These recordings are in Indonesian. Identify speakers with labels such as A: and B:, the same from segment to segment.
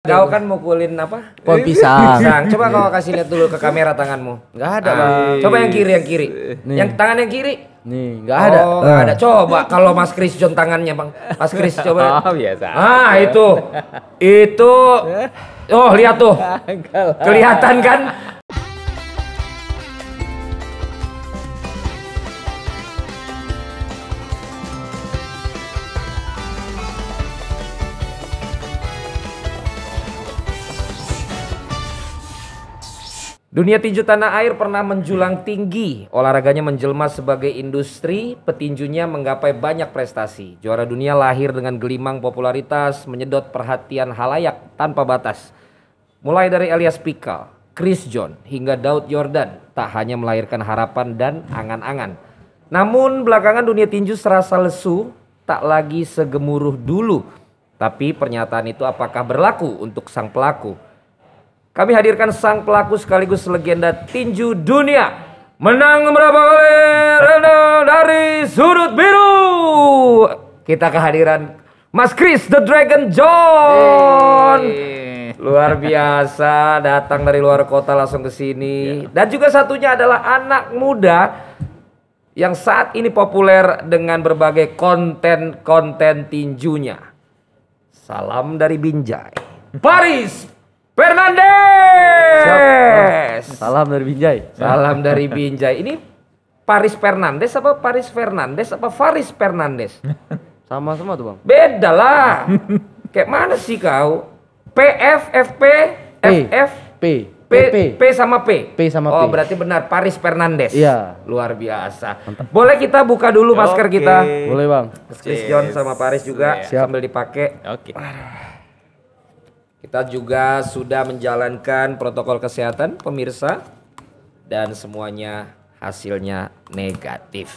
A: Kau
B: kan mukulin apa? Pohon eh, pisang. pisang. Coba kau kasih lihat dulu ke kamera tanganmu. Gak ada, Ah, Coba yang kiri, yang kiri. Nih. Yang tangan yang kiri. Nih, gak ada. Oh, gak eh. ada. Coba kalau Mas Kris John tangannya, Bang. Mas Kris coba. Oh, biasa. Ah, itu. Itu. Eh. Oh, lihat tuh. Kelihatan kan? Dunia tinju tanah air pernah menjulang tinggi. Olahraganya menjelma sebagai industri, petinjunya menggapai banyak prestasi. Juara dunia lahir dengan gelimang popularitas, menyedot perhatian halayak tanpa batas. Mulai dari Elias Pikal, Chris John, hingga Daud Jordan, tak hanya melahirkan harapan dan angan-angan. Namun belakangan dunia tinju serasa lesu, tak lagi segemuruh dulu. Tapi pernyataan itu apakah berlaku untuk sang pelaku? Kami hadirkan sang pelaku sekaligus legenda tinju dunia. Menang berapa kali dari sudut biru. Kita kehadiran Mas Chris the Dragon John. Hey. Luar biasa datang dari luar kota langsung ke sini. Yeah. Dan juga satunya adalah anak muda yang saat ini populer dengan berbagai konten-konten tinjunya. Salam dari Binjai. Paris Fernandes. Siap. Salam dari Binjai. Salam dari Binjai. Ini Paris Fernandes apa Paris Fernandes apa Faris Fernandes? Sama sama tuh bang. Beda lah. Kayak mana sih kau? P F F P. F P, P, P sama P. P sama P. Oh, berarti benar Paris Fernandes. Iya. Luar biasa. Boleh kita buka dulu masker okay. kita? Boleh, Bang. Christian sama Paris juga Siap. sambil dipakai.
A: Oke. Okay.
B: Kita juga sudah menjalankan protokol kesehatan pemirsa dan semuanya hasilnya negatif.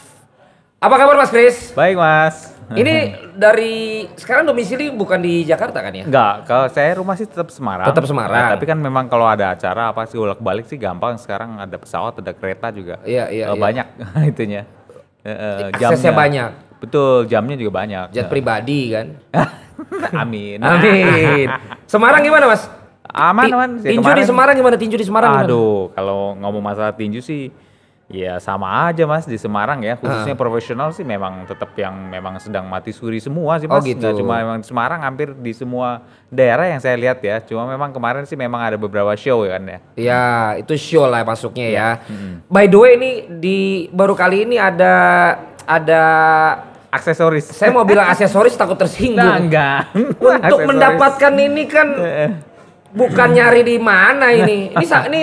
B: Apa kabar Mas Kris?
A: Baik Mas. Ini
B: dari sekarang domisili bukan di Jakarta kan ya?
A: Enggak, kalau saya rumah sih tetap Semarang. Tetap Semarang. Ya, tapi kan memang kalau ada acara apa sih bolak balik sih gampang sekarang ada pesawat ada kereta juga. Iya iya. Banyak eh, iya. Banyak itunya. Uh, Aksesnya jamnya. banyak. Betul, jamnya juga banyak. Jet ya. Nah. pribadi kan.
B: Amin. Amin.
A: Semarang gimana, Mas? Aman, aman. Tinju kemarin, di Semarang gimana? Tinju di Semarang aduh, gimana? kalau ngomong masalah tinju sih ya sama aja, Mas, di Semarang ya. Khususnya uh. profesional sih memang tetap yang memang sedang mati suri semua sih, oh, Mas. Oh, gitu. Nggak cuma memang di Semarang hampir di semua daerah yang saya lihat ya. Cuma memang kemarin sih memang ada beberapa show ya kan ya. Ya, itu show lah masuknya ya. ya. Hmm. By the way ini di baru kali ini ada ada aksesoris. Saya mau bilang aksesoris takut tersinggung. Nah, enggak. Untuk aksesoris. mendapatkan
B: ini kan eh. bukan nyari di mana ini. Ini ini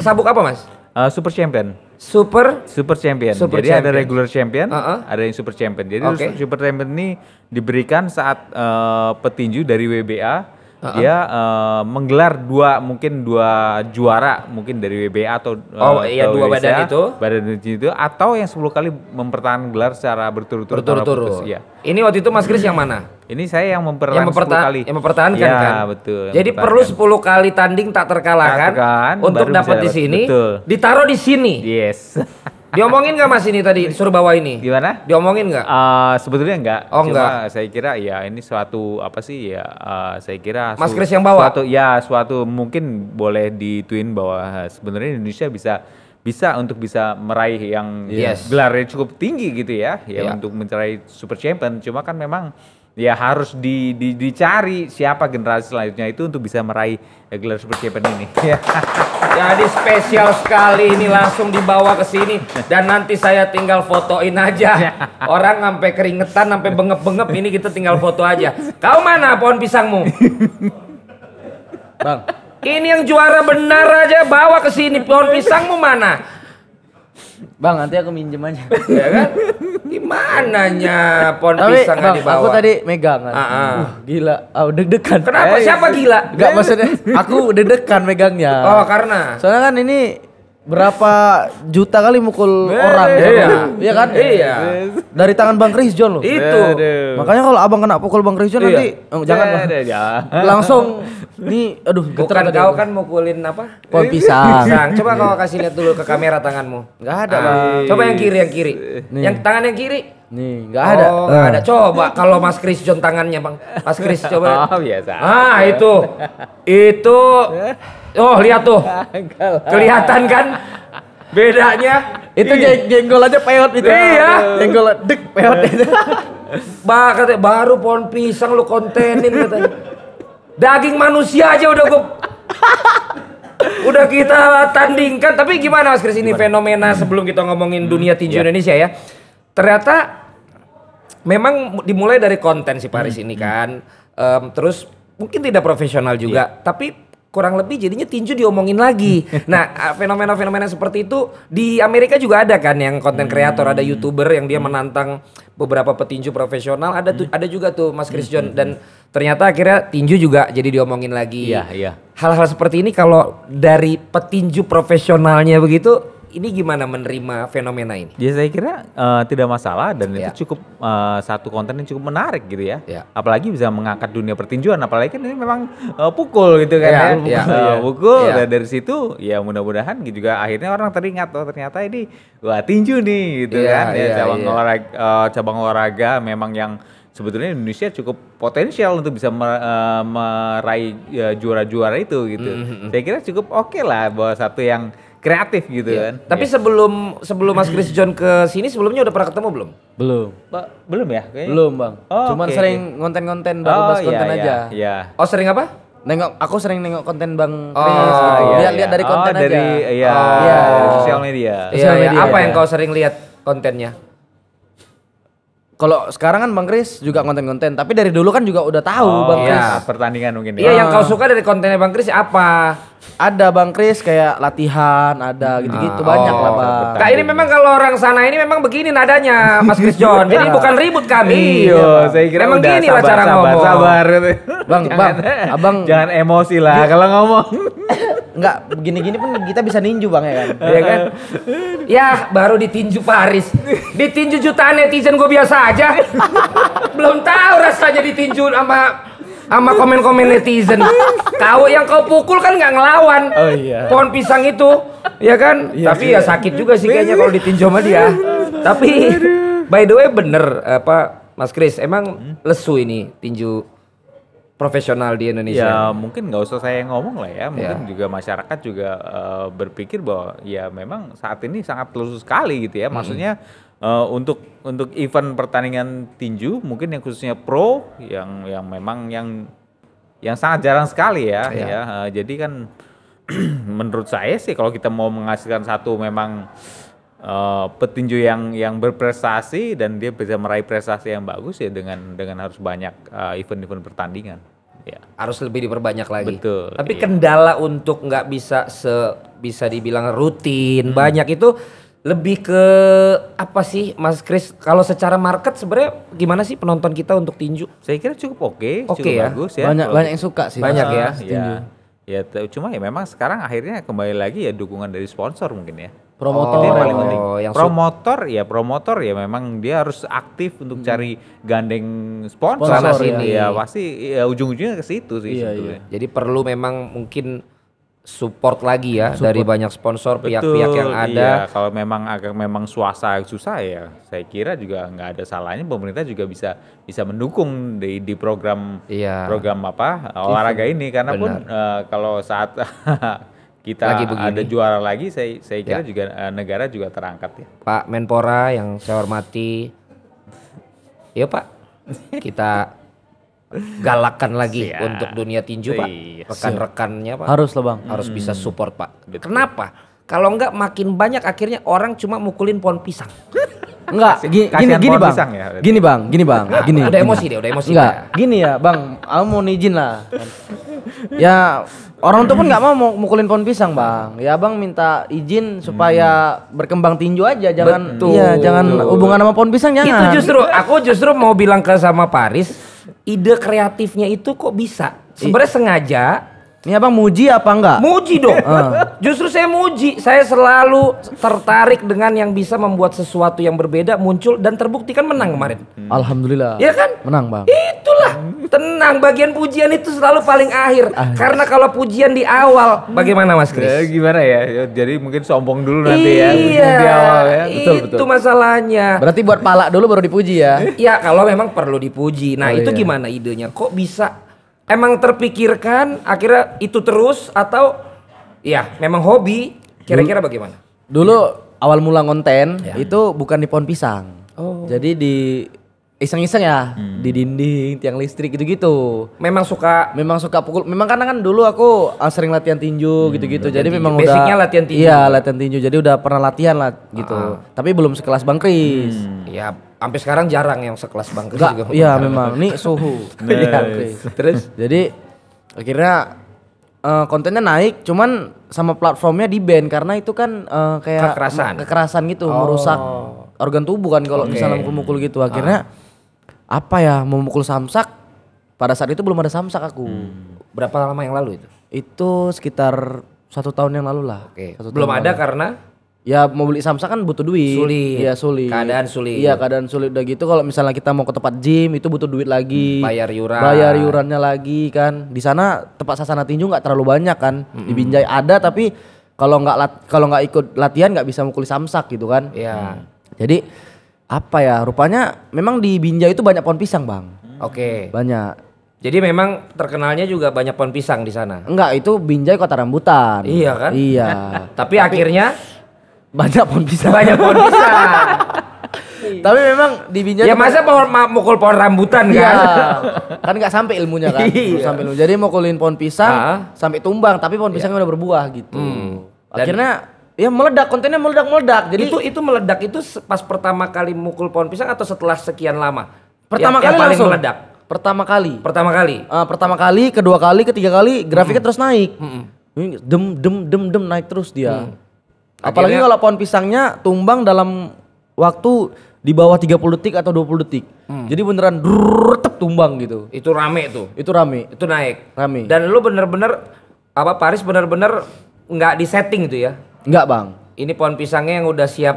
B: sabuk apa, Mas?
A: Uh, super Champion. Super Super Champion. Super Jadi champion. ada regular champion, uh -uh. ada yang Super Champion. Jadi okay. Super Champion ini diberikan saat uh, petinju dari WBA uh-uh. dia uh, menggelar dua mungkin dua juara mungkin dari WBA atau eh, oh uh, iya dua badan itu badan itu atau yang 10 kali mempertahankan gelar secara berturut-turut berturut-turut Iya. ini waktu itu Mas Kris yang mana ini saya yang mempertahankan yang memperta- 10 kali yang mempertahankan ya, kan betul jadi perlu
B: 10 kali tanding tak terkalahkan, tak terkalahkan untuk dapat di sini betul. ditaruh di sini
A: yes Diomongin nggak Mas ini tadi suruh bawa ini? Gimana? Diomongin nggak? Uh, sebetulnya enggak. Oh Cuma enggak. saya kira ya ini suatu apa sih ya? Uh, saya kira Mas Chris yang bawa. Suatu ya suatu mungkin boleh dituin bahwa eh, sebenarnya Indonesia bisa bisa untuk bisa meraih yang yes. gelarnya cukup tinggi gitu ya, ya yeah. untuk mencari Super Champion. Cuma kan memang ya harus di, di, dicari siapa generasi selanjutnya itu untuk bisa meraih gelar Super Champion ini.
B: Jadi spesial sekali ini langsung dibawa ke sini dan nanti saya tinggal fotoin aja. Ya. Orang sampai keringetan, sampai bengep-bengep ini kita tinggal foto aja. Kau mana pohon pisangmu? Bang. Ini yang juara benar aja bawa ke sini pohon pisangmu mana? Bang, nanti aku minjem aja. ya kan? Gimana nya pohon Tapi, pisang bang, dibawa? Aku tadi megang kan. Ah, ah. Uh, gila, aku oh, deg-degan. Kenapa? Eh, Siapa gila? Gak maksudnya aku deg-degan megangnya. Oh, karena. Soalnya kan ini berapa juta kali mukul Be orang iya. Iya, iya kan? Iya. Dari tangan Bang John loh. Itu. Makanya kalau Abang kena pukul Bang Krisjon iya. nanti oh, jangan lah. Ya. Langsung nih aduh geter Bukan kau kan mukulin apa? Pohon pisang. Sang. Coba kau kasih lihat dulu ke kamera tanganmu. nggak ada, Bang. Coba yang kiri, yang kiri. Nih. Yang tangan yang kiri.
A: Nih, Gak ada. Oh, gak eh. ada.
B: Coba kalau Mas John tangannya, Bang. Mas Kris coba. Oh, biasa. Ah, itu. itu Oh lihat tuh. Kelihatan kan bedanya. Itu jeng jenggol aja peot itu. Iya. Jenggol dek peot itu. bah, katanya, baru pohon pisang lu kontenin katanya. Daging manusia aja udah gue udah kita tandingkan. Tapi gimana Mas Kris ini gimana? fenomena sebelum kita ngomongin dunia tinju yeah. Indonesia ya. Ternyata memang dimulai dari konten si Paris hmm. ini kan. Um, terus mungkin tidak profesional juga, yeah. tapi kurang lebih jadinya tinju diomongin lagi. nah, ah, fenomena-fenomena seperti itu di Amerika juga ada kan yang konten kreator, ada hmm. YouTuber yang dia menantang beberapa petinju profesional, ada tuh hmm. ada juga tuh Mas Christian hmm, dan ternyata akhirnya tinju juga jadi diomongin lagi. Iya, iya. Hal-hal seperti ini kalau dari petinju profesionalnya begitu
A: ini gimana menerima fenomena ini? Ya saya kira uh, tidak masalah dan ya. itu cukup uh, satu konten yang cukup menarik gitu ya. ya. Apalagi bisa mengangkat dunia pertinjuan apalagi kan ini memang uh, pukul gitu kan ya. ya. Pukul, ya. pukul ya. dan dari situ ya mudah-mudahan gitu juga akhirnya orang teringat oh ternyata ini wah tinju nih gitu ya, kan ya, ya cabang ya. olahraga uh, cabang olahraga memang yang sebetulnya Indonesia cukup potensial untuk bisa meraih uh, juara-juara itu gitu. Mm -hmm. Saya kira cukup oke okay lah bahwa satu yang kreatif gitu yeah. kan. Iya. Tapi sebelum
B: sebelum Mas Chris John ke sini sebelumnya udah pernah ketemu belum? Belum. Ba
A: belum ya? Kayaknya. Belum, Bang. Oh, Cuman okay. sering
B: ngonten-ngonten baru oh, bahas iya, konten yeah, aja. Yeah. Oh, sering apa? Nengok, aku sering nengok konten Bang Oh, gitu. iya, lihat, iya. lihat dari oh, konten oh, aja. dari iya, oh, iya. sosial media. Iya. Sosial media. Iya, iya. Apa iya. yang kau sering lihat kontennya? Kalau sekarang kan Bang Kris juga konten-konten, tapi dari dulu kan juga udah tahu oh, Bang iya, Kris. Iya, pertandingan mungkin. Ya. Iya, yang kau ah. suka dari kontennya Bang Kris apa? Ada Bang Kris kayak latihan, ada hmm. gitu-gitu nah, banyak oh, lah Bang. Kak ini memang kalau orang sana ini memang begini nadanya Mas Kris John. Jadi bukan ribut kami. Iya, saya kira memang udah gini sabar, lah cara sabar, ngomong. Sabar, sabar.
A: Bang, jangan, Bang, Abang jangan emosi lah kalau ngomong.
B: Enggak, begini-gini pun kita bisa ninju bang ya kan? Iya kan? Ya baru ditinju Paris, ditinju jutaan netizen gue biasa aja. Belum tahu rasanya ditinju sama sama komen-komen netizen. Kau yang kau pukul kan nggak ngelawan. Oh iya. Pohon pisang itu, ya kan? Iya, Tapi iya. ya sakit juga sih kayaknya kalau ditinju sama dia. Tapi by the way bener apa Mas Kris, emang hmm? lesu ini tinju profesional di Indonesia. Ya
A: mungkin nggak usah saya ngomong lah ya, ya. mungkin ya. juga masyarakat juga uh, berpikir bahwa ya memang saat ini sangat lusuh sekali gitu ya. Hmm. Maksudnya hmm. uh, untuk untuk event pertandingan tinju mungkin yang khususnya pro yang yang memang yang yang sangat jarang sekali ya. Ya, ya uh, jadi kan menurut saya sih kalau kita mau menghasilkan satu memang uh, petinju yang yang berprestasi dan dia bisa meraih prestasi yang bagus ya dengan dengan harus banyak eh, event-event uh, pertandingan. Ya. Harus lebih diperbanyak lagi. Betul.
B: Tapi iya. kendala untuk nggak bisa se bisa dibilang rutin hmm. banyak itu lebih ke apa sih Mas Kris kalau secara market sebenarnya gimana sih penonton kita untuk tinju? Saya kira cukup oke, okay, okay, ya? bagus ya. Banyak banyak yang suka sih. Banyak ya. Iya.
A: Ya, ya cuma ya memang sekarang akhirnya kembali lagi ya dukungan dari sponsor mungkin ya promotor oh, paling penting. Oh, yang promotor ya promotor ya memang dia harus aktif untuk hmm. cari gandeng sponsor, sponsor sana ya. sini. Ya, iya. pasti ya ujung-ujungnya ke situ sih iya, iya. Jadi perlu
B: memang mungkin support lagi ya support. dari banyak sponsor pihak-pihak yang iya. ada. Iya, kalau
A: memang agak memang suasa susah ya, saya kira juga nggak ada salahnya pemerintah juga bisa bisa mendukung di, di program iya. program apa olahraga ini karena pun uh, kalau saat kita lagi ada juara lagi saya saya kira ya. juga uh, negara juga terangkat ya.
B: Pak Menpora yang saya hormati. Iya Pak. Kita galakan lagi Siap. untuk dunia tinju Pak. Iya. Rekan-rekannya Pak. Harus loh Bang. Harus hmm. bisa support Pak. Betul. Kenapa? Kalau enggak makin banyak akhirnya orang cuma mukulin pohon pisang. Enggak, gini, gini, gini bang. Pisang ya, gini bang, gini bang, gini. udah emosi deh, udah emosi. Enggak, gini ya bang, aku mau izin lah. ya orang tuh pun nggak mau mukulin pohon pisang bang. Ya bang minta izin supaya hmm. berkembang tinju aja, jangan, tuh iya jangan hubungan sama pohon pisang jangan. Itu justru, aku justru mau bilang ke sama Paris, ide kreatifnya itu kok bisa. Sebenarnya iya. sengaja ini abang muji apa enggak? Muji dong. Ah. Justru saya muji. Saya selalu tertarik dengan yang bisa membuat sesuatu yang berbeda muncul dan terbukti kan menang kemarin. Hmm. Alhamdulillah. Iya kan? Menang bang. Itulah. Tenang. Bagian pujian itu selalu paling akhir. Ah. Iya. Karena kalau pujian di awal,
A: bagaimana Mas Kris? Eh, ya, gimana ya? Jadi mungkin sombong dulu nanti iya, ya. Iya. Iya. itu betul.
B: masalahnya. Berarti buat pala dulu baru dipuji ya? Iya. kalau memang perlu dipuji. Nah oh, itu iya. gimana idenya? Kok bisa emang terpikirkan akhirnya itu terus atau ya memang hobi kira-kira bagaimana? Dulu awal mula konten ya. itu bukan di pohon pisang. Oh. Jadi di iseng-iseng ya hmm. di dinding tiang listrik gitu-gitu. Memang suka memang suka pukul. Memang karena kan dulu aku ah, sering latihan tinju hmm, gitu-gitu. Hmm, jadi tinju. memang basicnya udah latihan tinju. Iya, latihan tinju. Jadi udah pernah latihan lah gitu. Ah. Tapi belum sekelas Bang Kris. Hmm. Ya sampai sekarang jarang yang sekelas Bang Kris juga. Iya memang. Ini suhu. Iya, nice. Terus jadi akhirnya uh, kontennya naik cuman sama platformnya di band karena itu kan uh, kayak kekerasan kekerasan gitu oh. merusak organ tubuh kan kalau okay. misalnya mukul-mukul gitu akhirnya ah. apa ya memukul samsak pada saat itu belum ada samsak aku hmm. berapa lama yang lalu itu itu sekitar satu tahun yang lalu lah okay. belum ada lalu. karena ya mau beli samsak kan butuh duit sulit ya sulit keadaan sulit iya keadaan sulit udah gitu kalau misalnya kita mau ke tempat gym itu butuh duit lagi hmm, bayar yuran bayar yurannya lagi kan di sana tempat sasana tinju nggak terlalu banyak kan mm -hmm. di Binjai ada tapi kalau nggak kalau nggak ikut latihan nggak bisa mukul samsak gitu kan iya hmm. jadi apa ya rupanya memang di Binjai itu banyak pohon pisang bang oke okay. banyak jadi memang terkenalnya juga banyak pohon pisang di sana enggak itu Binjai kota rambutan iya kan iya tapi, tapi akhirnya banyak pohon bisa, Banyak pohon pisang. Tapi memang di Binjai Ya masa pohon mukul pohon rambutan iya. kan? Iya. kan nggak sampai ilmunya kan. Iya. sampai ilmu. Jadi mukulin pohon pisang sampai tumbang, tapi pohon iya. pisangnya udah berbuah gitu. Hmm. Dan Akhirnya ya meledak kontennya meledak-meledak. Jadi itu itu meledak itu pas pertama kali mukul pohon pisang atau setelah sekian lama? Pertama yang, kali yang paling langsung meledak. Pertama kali. Pertama kali. Uh, pertama kali, kedua kali, ketiga kali grafiknya hmm. terus naik. Hmm. Dem dem dem dem naik terus dia. Hmm Apalagi Akhirnya, kalau pohon pisangnya tumbang dalam waktu di bawah 30 detik atau 20 detik. Hmm. Jadi beneran drrrr, tumbang gitu. Itu rame tuh. Itu rame. Itu naik. Rame. Dan lu bener-bener apa Paris bener-bener nggak -bener setting itu ya? Nggak bang. Ini pohon pisangnya yang udah siap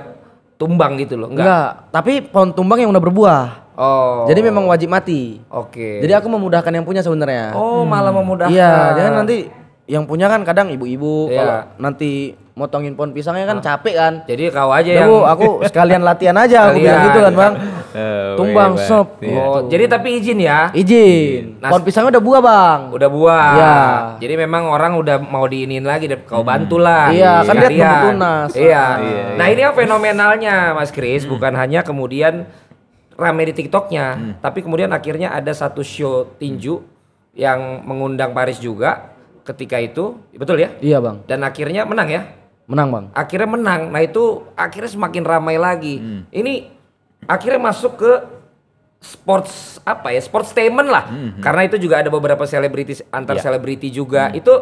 B: tumbang gitu loh. Enggak. Nggak. Tapi pohon tumbang yang udah berbuah. Oh. Jadi memang wajib mati. Oke. Okay. Jadi aku memudahkan yang punya sebenarnya. Oh, hmm. malah memudahkan. Iya, jangan nanti yang punya kan kadang ibu-ibu iya. kalau nanti motongin pohon pisangnya kan ah. capek kan jadi kau aja Duh, yang aku sekalian latihan aja aku bilang gitu kan bang uh, tumbang sop. Iya. Oh, iya. jadi tapi izin ya izin nah, pohon pisangnya udah buah bang udah buah iya. jadi memang orang udah mau diinin lagi kau bantu lah hmm. iya kan dia tumbuh tunas iya. Ah. Nah, iya nah ini yang fenomenalnya mas Kris hmm. bukan hanya kemudian rame di tiktoknya hmm. tapi kemudian akhirnya ada satu show tinju hmm. yang mengundang Paris juga ketika itu, betul ya? Iya bang. Dan akhirnya menang ya? Menang bang. Akhirnya menang. Nah itu akhirnya semakin ramai lagi. Hmm. Ini akhirnya masuk ke sports apa ya? Sports statement lah. Hmm, hmm. Karena itu juga ada beberapa selebritis antar iya. selebriti juga. Hmm. Itu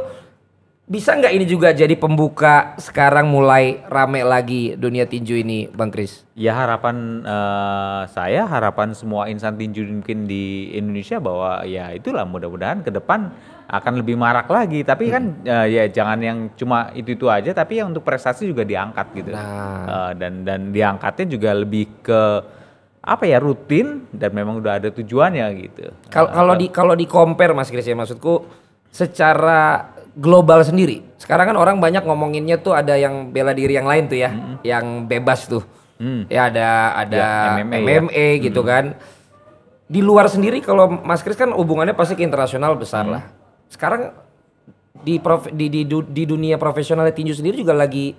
B: bisa nggak ini juga jadi pembuka sekarang mulai rame lagi dunia
A: tinju ini, Bang Kris? Ya harapan uh, saya, harapan semua insan tinju mungkin di Indonesia bahwa ya itulah mudah-mudahan ke depan akan lebih marak lagi. Tapi kan hmm. uh, ya jangan yang cuma itu-itu aja, tapi yang untuk prestasi juga diangkat gitu. Nah. Uh, dan dan diangkatnya juga lebih ke apa ya rutin dan memang udah ada tujuannya gitu. Eh, kalau kalau di kalau di compare Mas Chris ya maksudku secara
B: global sendiri. Sekarang kan orang banyak ngomonginnya tuh ada yang bela diri yang lain tuh ya, hmm yang bebas tuh. Hmm. Ya ada ada ya, MMA, MMA ya. gitu hmm. kan. Di luar sendiri kalau Mas Kris kan hubungannya pasti ke internasional besar hmm. lah sekarang di, prof, di, di, di dunia profesional tinju sendiri juga lagi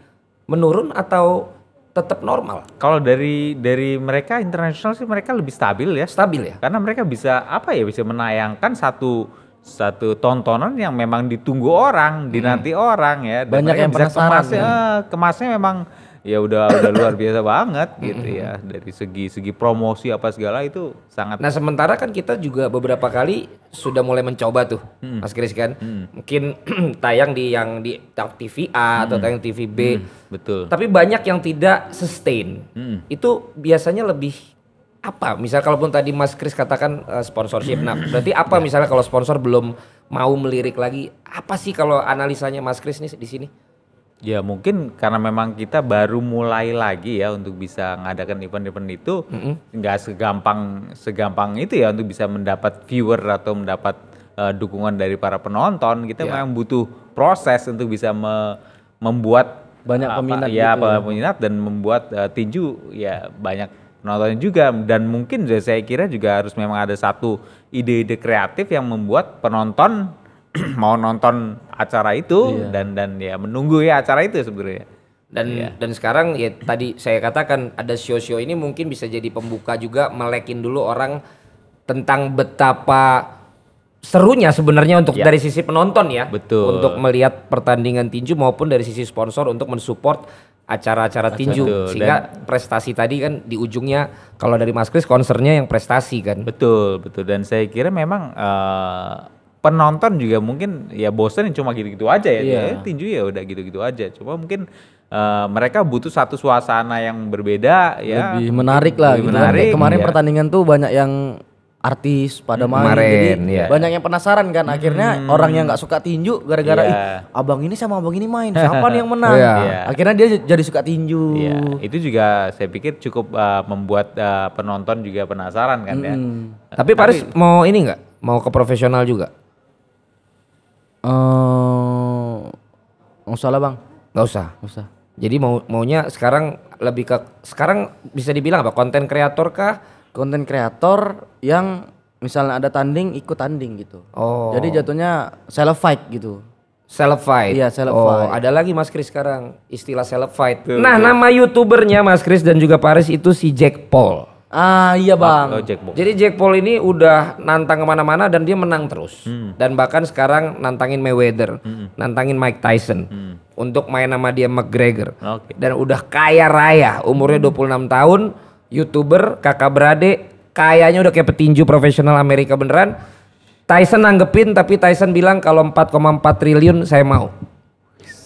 B: menurun atau tetap normal.
A: Kalau dari dari mereka internasional sih mereka lebih stabil ya. Stabil ya. Karena mereka bisa apa ya bisa menayangkan satu satu tontonan yang memang ditunggu orang, hmm. dinanti hmm. orang ya. Dan Banyak yang bisa penasaran. Kemasnya, ya. Eh, kemasnya memang ya udah udah luar biasa banget gitu ya dari segi segi promosi apa segala itu sangat nah sementara kan kita juga beberapa kali sudah mulai mencoba tuh hmm. mas Kris kan hmm. mungkin
B: tayang di yang di TV A hmm. atau mm. tayang TV B hmm. betul tapi banyak yang tidak sustain hmm. itu biasanya lebih apa misal kalaupun tadi Mas Kris katakan uh, sponsorship nah mm. berarti apa ya. misalnya kalau sponsor belum mau melirik lagi apa sih kalau
A: analisanya Mas Kris nih di sini Ya mungkin karena memang kita baru mulai lagi ya untuk bisa mengadakan event-event itu nggak mm -hmm. segampang segampang itu ya untuk bisa mendapat viewer atau mendapat uh, dukungan dari para penonton kita yeah. memang butuh proses untuk bisa me membuat banyak apa, peminat ya gitu. Ya. peminat dan membuat uh, tinju ya banyak penonton juga dan mungkin ya, saya kira juga harus memang ada satu ide-ide kreatif yang membuat penonton mau nonton acara itu iya. dan dan ya menunggu ya acara itu sebenarnya dan iya. dan sekarang ya tadi
B: saya katakan ada show-show ini mungkin bisa jadi pembuka juga melekin dulu orang tentang betapa serunya sebenarnya untuk ya. dari sisi penonton ya betul untuk melihat pertandingan tinju maupun dari sisi sponsor untuk mensupport acara-acara tinju betul. sehingga
A: dan, prestasi tadi kan di ujungnya kalau dari Mas Kris konsernya yang prestasi kan betul betul dan saya kira memang uh, penonton juga mungkin ya bosen ya cuma gitu-gitu aja ya. Yeah. ya tinju ya udah gitu-gitu aja. Cuma mungkin Uh, mereka butuh satu suasana yang berbeda ya lebih menarik lah lebih gitu menarik, kan. kemarin ya.
B: pertandingan tuh banyak yang artis pada main Kemarin, jadi ya. banyak yang penasaran kan akhirnya hmm. orang yang nggak suka tinju gara-gara yeah. abang ini sama abang ini main siapa nih yang menang yeah. Yeah. akhirnya dia jadi suka tinju yeah.
A: itu juga saya pikir cukup uh, membuat uh, penonton juga penasaran kan ya. hmm. ya tapi Paris tapi,
B: mau ini nggak mau ke profesional juga Eh, uh, usah lah bang. Gak usah. Gak usah. Jadi mau maunya sekarang lebih ke sekarang bisa dibilang apa konten kreator kah? Konten kreator yang misalnya ada tanding ikut tanding gitu. Oh. Jadi jatuhnya self fight gitu. Self fight. Iya, self fight. Oh, ada lagi Mas Kris sekarang istilah self fight. nah, iya. nama YouTubernya Mas Kris dan juga Paris itu si Jack Paul. Ah iya bang. Oh, Jack Jadi Jack Paul ini udah nantang kemana-mana dan dia menang terus. Hmm. Dan bahkan sekarang nantangin Mayweather, hmm. nantangin Mike Tyson hmm. untuk main sama dia McGregor. Okay. Dan udah kaya raya, umurnya 26 hmm. tahun, youtuber, kakak beradik, kayaknya udah kayak petinju profesional Amerika beneran. Tyson nanggepin tapi Tyson bilang kalau 4,4 triliun saya mau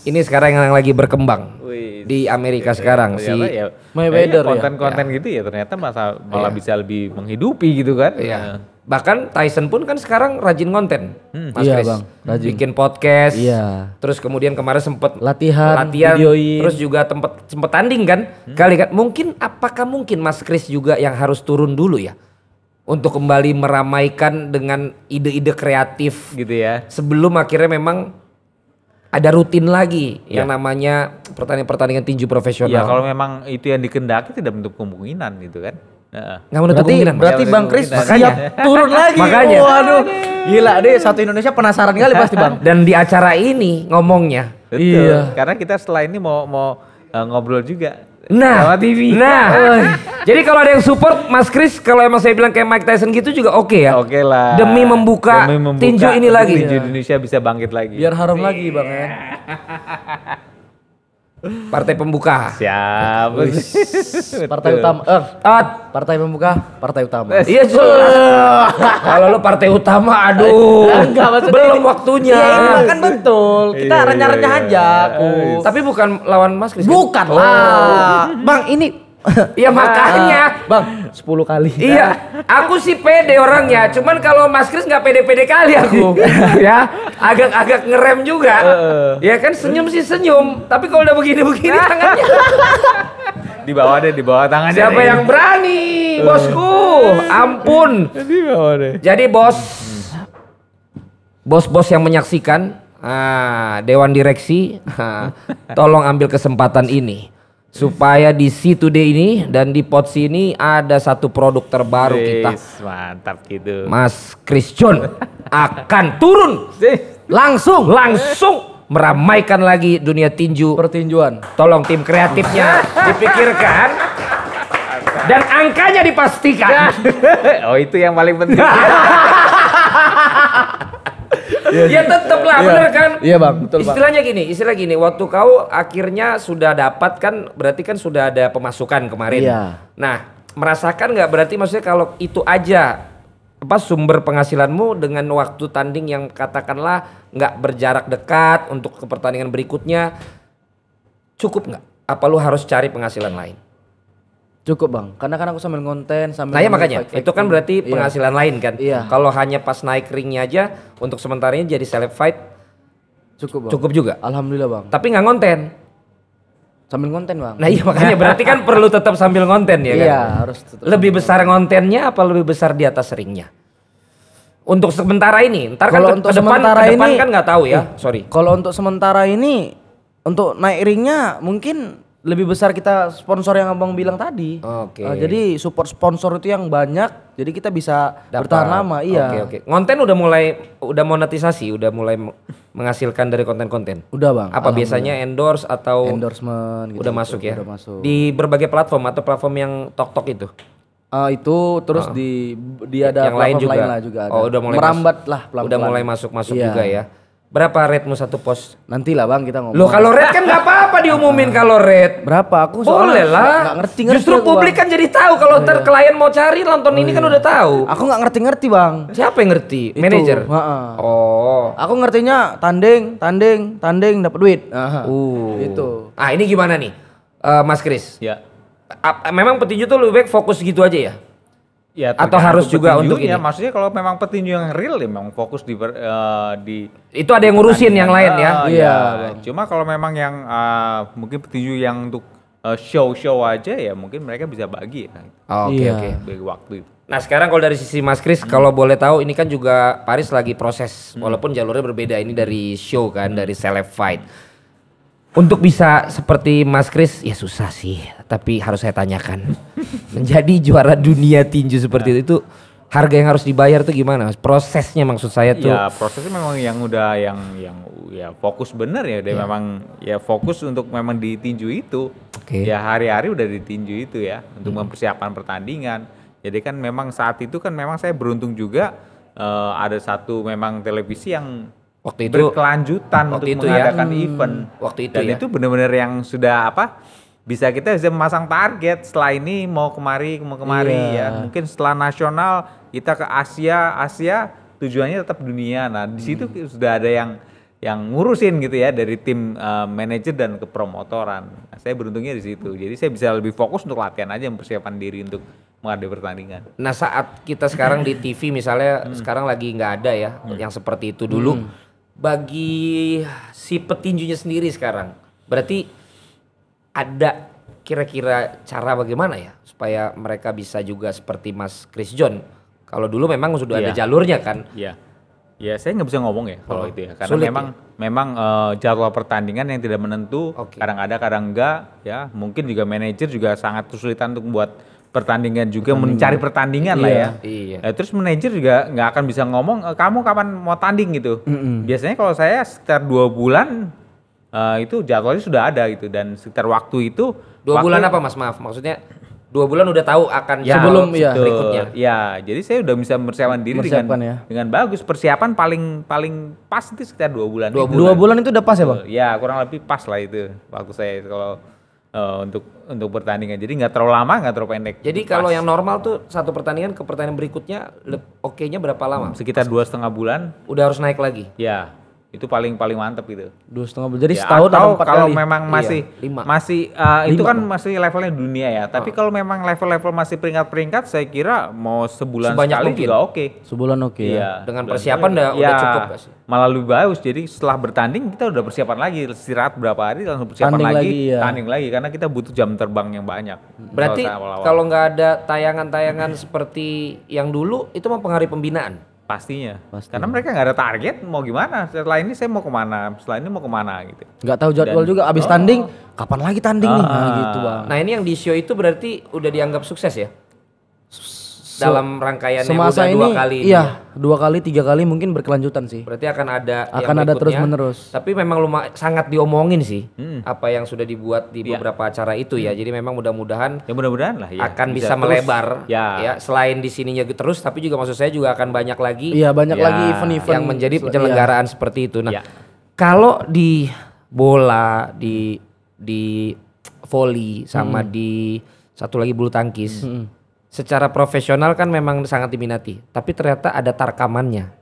B: ini sekarang yang lagi berkembang Wih, di iya, Amerika ya, sekarang ya, si ya, Mayweather ya, konten-konten
A: ya. gitu ya ternyata masa iya. malah ya. bisa lebih menghidupi gitu kan. Iya. Ya.
B: Bahkan Tyson pun kan sekarang rajin konten. Hmm. Mas iya, Chris. Bang, rajin. Bikin podcast. Iya. Terus kemudian kemarin sempet latihan, latihan videoin. terus juga tempat sempat tanding kan. Hmm. Kali kan mungkin apakah mungkin Mas Chris juga yang harus turun dulu ya? Untuk kembali meramaikan dengan ide-ide kreatif gitu ya. Sebelum akhirnya memang ada rutin lagi ya. yang namanya pertandingan-pertandingan tinju profesional. Ya kalau
A: memang itu yang dikendaki tidak bentuk kemungkinan gitu kan. Nggak menutup kemungkinan. Berarti Bang Kris siap turun lagi. Makanya. Waduh.
B: Gila deh satu Indonesia penasaran kali pasti Bang. Dan di acara ini ngomongnya.
A: Betul. Iya. Karena kita setelah ini mau mau uh, ngobrol juga
B: Nah, Jawa TV. Nah, eh. jadi kalau ada yang support Mas Kris, kalau emang saya bilang kayak Mike Tyson gitu juga oke
A: okay ya. Oke okay lah. Demi membuka, Demi membuka tinju ini lagi. Tinju Indonesia bisa bangkit lagi. Biar harum yeah. lagi
B: bang ya.
A: Partai pembuka. Siap. partai utama.
B: Eh, At. partai pembuka, partai utama. Iya, yes, Kalau lu partai utama, aduh. Enggak, maksudnya belum ini, waktunya. Iya, ini kan betul. Kita iya, renyah-renyah aja, aku. Iya. Tapi bukan lawan Mas Kris. Kan? Bukan lah. Oh. Bang, ini Iya makanya. Ah, Bang, 10 kali. Iya, aku sih pede orangnya. Cuman kalau Mas Kris nggak pede-pede kali aku. Iya. ya, agak-agak ngerem juga. Uh. Ya kan senyum sih senyum, tapi kalau udah begini-begini tangannya.
A: di bawah deh, di bawah tangannya. Siapa deh. yang berani,
B: eh. bosku? Ampun. Di bawah deh. Jadi bos, bos-bos yang menyaksikan, ah, dewan direksi, ah, tolong ambil kesempatan ini supaya di situ deh ini dan di pot sini ada satu produk terbaru Wih, kita.
A: Mantap gitu.
B: Mas Christian akan turun langsung langsung meramaikan lagi dunia tinju pertinjuan. Tolong tim kreatifnya dipikirkan
A: dan angkanya dipastikan. oh itu yang paling penting. Iya ya, tetep lah, ya. bener kan? Iya bang, betul bang. Istilahnya
B: gini, istilah gini, waktu kau akhirnya sudah dapat kan, berarti kan sudah ada pemasukan kemarin. Iya. Nah, merasakan nggak berarti maksudnya kalau itu aja apa sumber penghasilanmu dengan waktu tanding yang katakanlah nggak berjarak dekat untuk ke pertandingan berikutnya cukup nggak? Apa lu harus cari penghasilan lain? Cukup bang, karena kan aku sambil konten sambil. Nah nah, makanya fight, itu kan gitu. berarti iya. penghasilan lain kan. Iya. Kalau hanya pas naik ringnya aja untuk sementara ini jadi seleb fight cukup bang. Cukup juga. Alhamdulillah bang. Tapi nggak konten. Sambil konten bang. Nah iya makanya berarti kan perlu tetap sambil konten ya kan. Iya harus. Tetap lebih besar kontennya apa lebih besar di atas ringnya? Untuk sementara ini, ntar kalo kan untuk ke, depan, sementara ke depan ini, kan nggak tahu ya, eh, sorry. Kalau untuk sementara ini, untuk naik ringnya mungkin lebih besar kita sponsor yang abang bilang tadi. Oke. Okay. Uh, eh, jadi support sponsor itu yang banyak, jadi kita bisa Dapat. bertahan lama. Iya. Oke okay, oke. Konten udah mulai, udah monetisasi, udah mulai menghasilkan dari konten-konten. Udah bang. Apa biasanya endorse atau endorsement? Gitu, udah gitu, masuk ya. Udah masuk. Di berbagai platform atau platform yang tok-tok itu. Uh, itu terus uh. di dia ada yang lain juga. lain lah juga oh, ada. Oh, udah mulai merambat masuk, lah pelan-pelan. Udah mulai masuk-masuk iya. juga ya. Berapa rate-mu satu pos? Nanti lah bang kita ngomong. Loh kalau red kan nggak apa-apa diumumin kalau red. Berapa? Aku Boleh lah. Gak ngerti ngerti. Justru publik kan jadi tahu kalau oh, mau cari nonton oh, ini kan iya. udah tahu. Aku nggak ngerti-ngerti bang. Siapa yang ngerti? Manager. Ha Oh. Aku ngertinya tanding, tanding, tanding dapat duit. Aha. Uh. Itu. Ah ini gimana nih, uh, Mas Kris? Ya. memang petinju tuh lebih baik fokus gitu aja ya?
A: Ya, atau harus juga untuk ya, maksudnya kalau memang petinju yang real ya memang fokus di uh, di itu ada yang ngurusin yang lain ya. Ah, iya. Ya. Cuma kalau memang yang uh, mungkin petinju yang untuk show eh, show-show aja ya mungkin mereka bisa bagi ya. Oke iya. oke. Bagi waktu itu. Nah sekarang kalau dari sisi
B: Mas Kris hmm. kalau boleh tahu ini kan juga Paris lagi proses hmm. walaupun jalurnya berbeda ini dari show kan hmm. dari celeb fight. Untuk bisa seperti Mas Kris, ya susah sih. Tapi harus saya tanyakan. Menjadi juara dunia tinju seperti ya. itu, itu harga yang harus dibayar tuh gimana Prosesnya maksud saya tuh. Ya prosesnya
A: memang yang udah yang yang ya fokus bener ya. Dia ya. memang ya fokus untuk memang di tinju itu. Okay. Ya hari-hari udah di tinju itu ya. Untuk hmm. mempersiapkan pertandingan. Jadi kan memang saat itu kan memang saya beruntung juga uh, ada satu memang televisi yang waktu itu berkelanjutan waktu untuk itu ya. mengadakan ya, event waktu itu dan ya. itu benar-benar yang sudah apa bisa kita bisa memasang target setelah ini mau kemari mau kemari yeah. ya mungkin setelah nasional kita ke Asia Asia tujuannya tetap dunia nah di situ hmm. sudah ada yang yang ngurusin gitu ya dari tim uh, manajer dan kepromotoran nah, saya beruntungnya di situ jadi saya bisa lebih fokus untuk latihan aja mempersiapkan diri untuk menghadapi pertandingan.
B: Nah saat kita sekarang di TV misalnya hmm. sekarang lagi nggak ada ya hmm. yang seperti itu dulu. Hmm bagi si petinjunya sendiri sekarang berarti ada kira-kira cara bagaimana ya supaya mereka bisa juga seperti Mas Chris John kalau dulu memang sudah yeah. ada iya. jalurnya kan
A: Iya yeah. Ya saya nggak bisa ngomong ya kalau oh, itu ya karena memang ya? memang uh, jadwal pertandingan yang tidak menentu okay. kadang ada kadang enggak ya mungkin juga manajer juga sangat kesulitan untuk buat pertandingan juga pertandingan. mencari pertandingan iya. lah ya. Iya. Nah, terus manajer juga nggak akan bisa ngomong eh, kamu kapan mau tanding gitu. Mm-hmm. Biasanya kalau saya sekitar dua bulan uh, itu jadwalnya sudah ada gitu dan sekitar waktu itu dua waktu, bulan apa mas maaf maksudnya dua bulan udah tahu akan ya, sebelum ya. berikutnya. Ya, jadi saya udah bisa persiapan diri persiapan dengan ya. dengan bagus. Persiapan paling paling pas itu sekitar dua bulan. Dua bulan, dua bulan itu udah pas ya bang? Ya kurang lebih pas lah itu waktu saya kalau uh, untuk untuk pertandingan. Jadi nggak terlalu lama, nggak terlalu pendek. Jadi kalau yang
B: normal tuh satu pertandingan ke pertandingan berikutnya oke-nya
A: berapa lama? Sekitar dua setengah bulan. Udah harus naik lagi. Ya itu paling paling mantep gitu dua setengah bulan jadi ya, setahun atau empat kalau kali. memang iya, masih iya, lima. masih uh, lima. itu kan masih levelnya dunia ya tapi oh. kalau memang level-level masih peringkat-peringkat saya kira mau sebulan Sebanyak sekali mungkin. juga oke okay. sebulan oke okay, ya. ya dengan persiapan udah, ya, udah cukup pasti. malah lebih bagus jadi setelah bertanding kita udah persiapan lagi istirahat berapa hari langsung persiapan tanding lagi, lagi ya. tanding lagi karena kita butuh jam terbang yang banyak berarti kalau
B: nggak ada tayangan-tayangan hmm. seperti yang dulu itu mempengaruhi
A: pembinaan pastinya pastinya. karena mereka nggak ada target mau gimana setelah ini saya mau kemana setelah ini mau kemana gitu nggak tahu jadwal Dan, juga abis oh. tanding kapan lagi tanding uh, nih nah, ah. gitu bang nah ini yang di show
B: itu berarti udah dianggap sukses ya dalam rangkaian semasa dua ini, dua kali iya, ini. Ya? dua kali tiga kali mungkin berkelanjutan sih berarti akan ada akan ada terus menerus tapi memang lumah sangat diomongin sih hmm. apa yang sudah dibuat di ya. beberapa acara itu ya hmm. jadi memang mudah-mudahan ya mudah-mudahan lah ya akan bisa, bisa melebar ya. ya selain di sininya terus tapi juga maksud saya juga akan banyak lagi iya banyak ya. lagi event-event yang menjadi penyelenggaraan ya. seperti itu nah ya. kalau di bola di di volley sama hmm. di satu lagi bulu tangkis hmm secara profesional kan memang sangat diminati, tapi ternyata ada tarkamannya.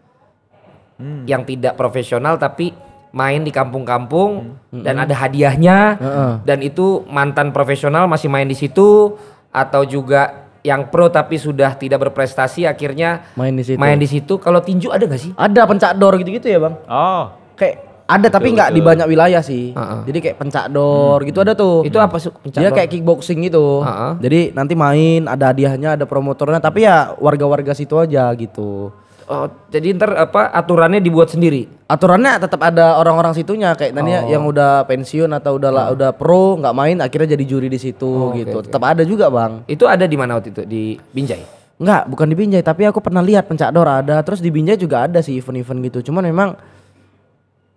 B: Hmm. Yang tidak profesional tapi main di kampung-kampung hmm. dan hmm. ada hadiahnya hmm. dan itu mantan profesional masih main di situ atau juga yang pro tapi sudah tidak berprestasi akhirnya main di situ. Main di situ. Kalau tinju ada gak sih? Ada pencak dor gitu-gitu ya, Bang. Oh. Kayak ada tapi nggak di banyak wilayah sih. Uh-uh. Jadi kayak pencak hmm. gitu ada tuh. Itu apa sih pencak? Dia kayak kickboxing gitu. Uh-uh. Jadi nanti main ada hadiahnya, ada promotornya tapi ya warga-warga situ aja gitu. Oh, jadi ntar apa aturannya dibuat sendiri? Aturannya tetap ada orang-orang situnya kayak nanya oh. yang udah pensiun atau udah hmm. udah pro nggak main akhirnya jadi juri di situ oh, gitu. Okay, tetap okay. ada juga bang. Itu ada di mana waktu itu di Binjai? Enggak, bukan di Binjai tapi aku pernah lihat pencak dor ada. Terus di Binjai juga ada sih event-event gitu. Cuman memang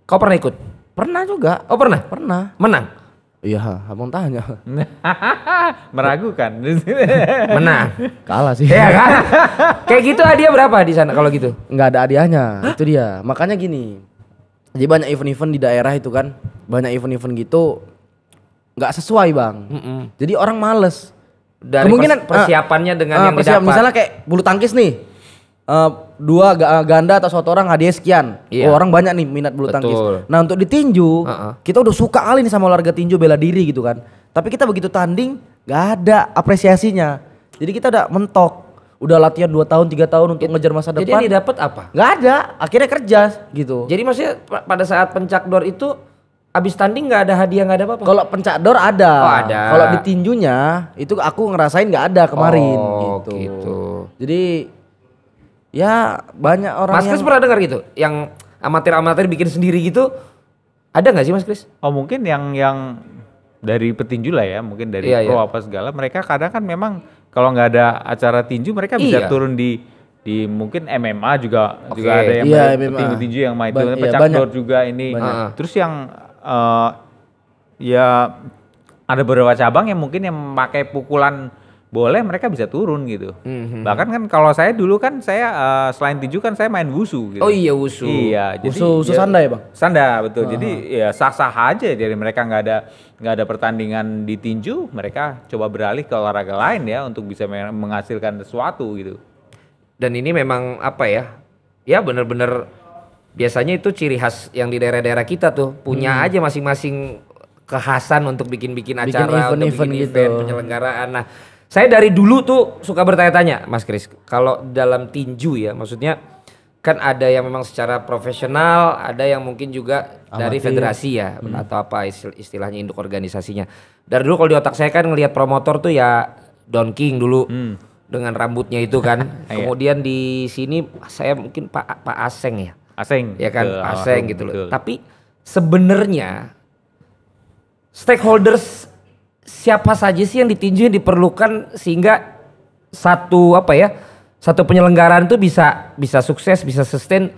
B: Kau pernah ikut? Pernah juga. Oh pernah? Pernah. Menang? Iya, abang tanya.
A: Meragukan. Menang.
B: Kalah sih. Iya kan? Kayak gitu hadiah berapa di sana kalau gitu? Enggak ada hadiahnya. Itu dia. Makanya gini. Jadi banyak event-event di daerah itu kan. Banyak event-event gitu Enggak sesuai, Bang. Mm -mm. Jadi orang males. Dari Kemungkinan persiapannya uh, dengan uh, yang persiap, Misalnya kayak bulu tangkis nih. Uh, dua ganda atau satu orang hadiah sekian. Yeah. Oh, orang banyak nih minat bulu tangkis. Nah untuk ditinju uh -uh. kita udah suka kali nih sama olahraga tinju bela diri gitu kan. Tapi kita begitu tanding, gak ada apresiasinya. Jadi kita udah mentok. Udah latihan 2 tahun, tiga tahun untuk ngejar masa depan. Jadi yang didapat apa? Gak ada. Akhirnya kerja gitu. Jadi maksudnya pada saat pencak dor itu Abis tanding nggak ada hadiah nggak ada apa-apa. Kalau pencak dor ada. Oh, ada. Kalau ditinjunya itu aku ngerasain nggak ada kemarin. Oh, gitu. gitu. Jadi Ya banyak orang Mas Chris yang... pernah dengar gitu yang amatir-amatir bikin sendiri gitu ada
A: gak sih Mas Chris? Oh mungkin yang yang dari petinju lah ya, mungkin dari iya, pro iya. apa segala, mereka kadang kan memang kalau nggak ada acara tinju mereka iya. bisa turun di di mungkin MMA juga okay. juga ada yang iya, petinju-petinju yang main itu iya, pecak iya, banyak. juga ini. Banyak. Terus yang uh, ya ada beberapa cabang yang mungkin yang pakai pukulan boleh mereka bisa turun gitu. Mm-hmm. Bahkan kan kalau saya dulu kan saya uh, selain tinju kan saya main wusu gitu. Oh iya wusu. Iya, wusu, jadi wusu ya, sanda ya, Bang. Sanda betul. Uh-huh. Jadi ah. ya sah-sah aja jadi mereka nggak ada nggak ada pertandingan di tinju, mereka coba beralih ke olahraga lain ya untuk bisa menghasilkan sesuatu gitu. Dan ini memang apa ya? Ya benar-benar biasanya itu ciri khas yang di daerah-daerah kita tuh punya hmm.
B: aja masing-masing kekhasan untuk bikin-bikin acara bikin gitu. event, untuk bikin event, event gitu. penyelenggaraan. Nah, saya dari dulu tuh suka bertanya-tanya, Mas Kris. Kalau dalam tinju ya, maksudnya kan ada yang memang secara profesional, ada yang mungkin juga Amatir. dari federasi ya hmm. atau apa istilahnya induk organisasinya. Dari dulu kalau di otak saya kan ngelihat promotor tuh ya Don King dulu. Hmm dengan rambutnya itu kan. Iya. Kemudian di sini saya mungkin Pak Pak Aseng ya. Aseng. Ya kan, Aseng gitu loh. Betul. Tapi sebenarnya stakeholders siapa saja sih yang ditinju yang diperlukan sehingga satu apa ya satu penyelenggaraan itu bisa bisa sukses bisa sustain